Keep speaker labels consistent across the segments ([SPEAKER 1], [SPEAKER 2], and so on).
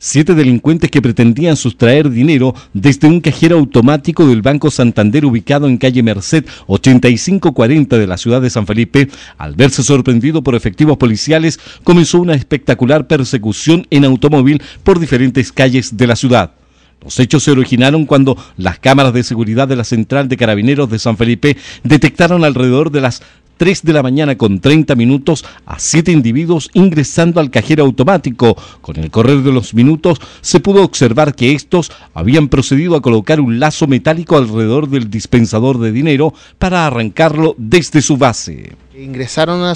[SPEAKER 1] Siete delincuentes que pretendían sustraer dinero desde un cajero automático del Banco Santander ubicado en calle Merced 8540 de la ciudad de San Felipe, al verse sorprendido por efectivos policiales, comenzó una espectacular persecución en automóvil por diferentes calles de la ciudad. Los hechos se originaron cuando las cámaras de seguridad de la Central de Carabineros de San Felipe detectaron alrededor de las 3 de la mañana con 30 minutos a 7 individuos ingresando al cajero automático. Con el correr de los minutos se pudo observar que estos habían procedido a colocar un lazo metálico alrededor del dispensador de dinero para arrancarlo desde su base.
[SPEAKER 2] Ingresaron a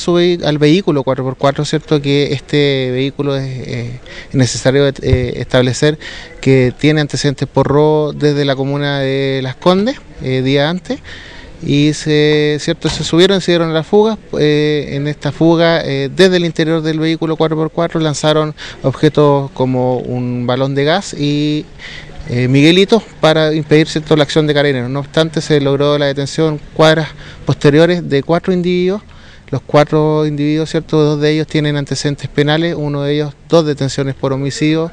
[SPEAKER 2] al vehículo 4x4, ¿cierto? Que este vehículo es eh, necesario eh, establecer que tiene antecedentes por robo desde la comuna de Las Condes, eh, día antes y se, ¿cierto? se subieron, se dieron las fugas. Eh, en esta fuga, eh, desde el interior del vehículo 4x4, lanzaron objetos como un balón de gas y eh, Miguelito para impedir ¿cierto? la acción de carabineros. No obstante, se logró la detención cuadras posteriores de cuatro individuos. Los cuatro individuos, ¿cierto? dos de ellos tienen antecedentes penales, uno de ellos dos detenciones por homicidio,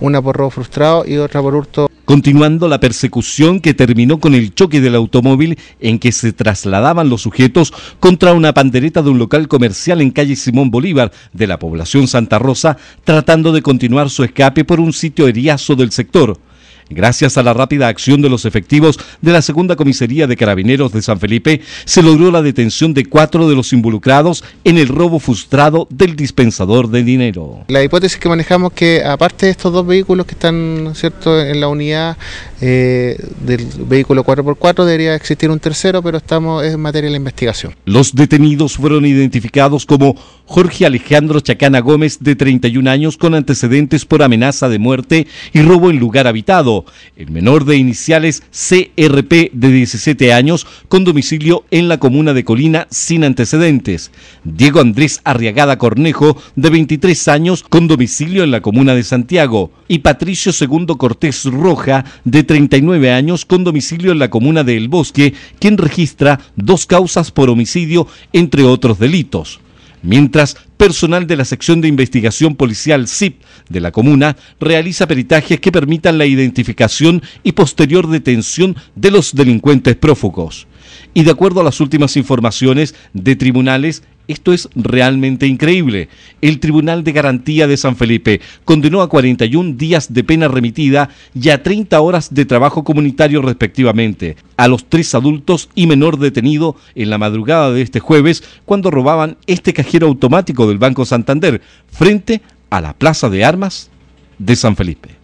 [SPEAKER 2] una por robo frustrado y otra por hurto
[SPEAKER 1] continuando la persecución que terminó con el choque del automóvil en que se trasladaban los sujetos contra una pandereta de un local comercial en calle Simón Bolívar de la población Santa Rosa, tratando de continuar su escape por un sitio eriazo del sector. Gracias a la rápida acción de los efectivos de la Segunda Comisaría de Carabineros de San Felipe, se logró la detención de cuatro de los involucrados
[SPEAKER 2] en el robo frustrado del dispensador de dinero. La hipótesis que manejamos que aparte de estos dos vehículos que están ¿cierto? en la unidad eh, del vehículo 4x4 debería existir un tercero, pero estamos en materia de la investigación.
[SPEAKER 1] Los detenidos fueron identificados como Jorge Alejandro Chacana Gómez, de 31 años, con antecedentes por amenaza de muerte y robo en lugar habitado. El menor de iniciales CRP, de 17 años, con domicilio en la comuna de Colina, sin antecedentes. Diego Andrés Arriagada Cornejo, de 23 años, con domicilio en la comuna de Santiago. Y Patricio Segundo Cortés Roja, de 39 años con domicilio en la comuna de El Bosque, quien registra dos causas por homicidio, entre otros delitos. Mientras, personal de la sección de investigación policial SIP de la comuna realiza peritajes que permitan la identificación y posterior detención de los delincuentes prófugos. Y de acuerdo a las últimas informaciones de tribunales, esto es realmente increíble. El Tribunal de Garantía de San Felipe condenó a 41 días de pena remitida y a 30 horas de trabajo comunitario respectivamente a los tres adultos y menor detenido en la madrugada de este jueves cuando robaban este cajero automático del Banco Santander frente a la Plaza de Armas de San Felipe.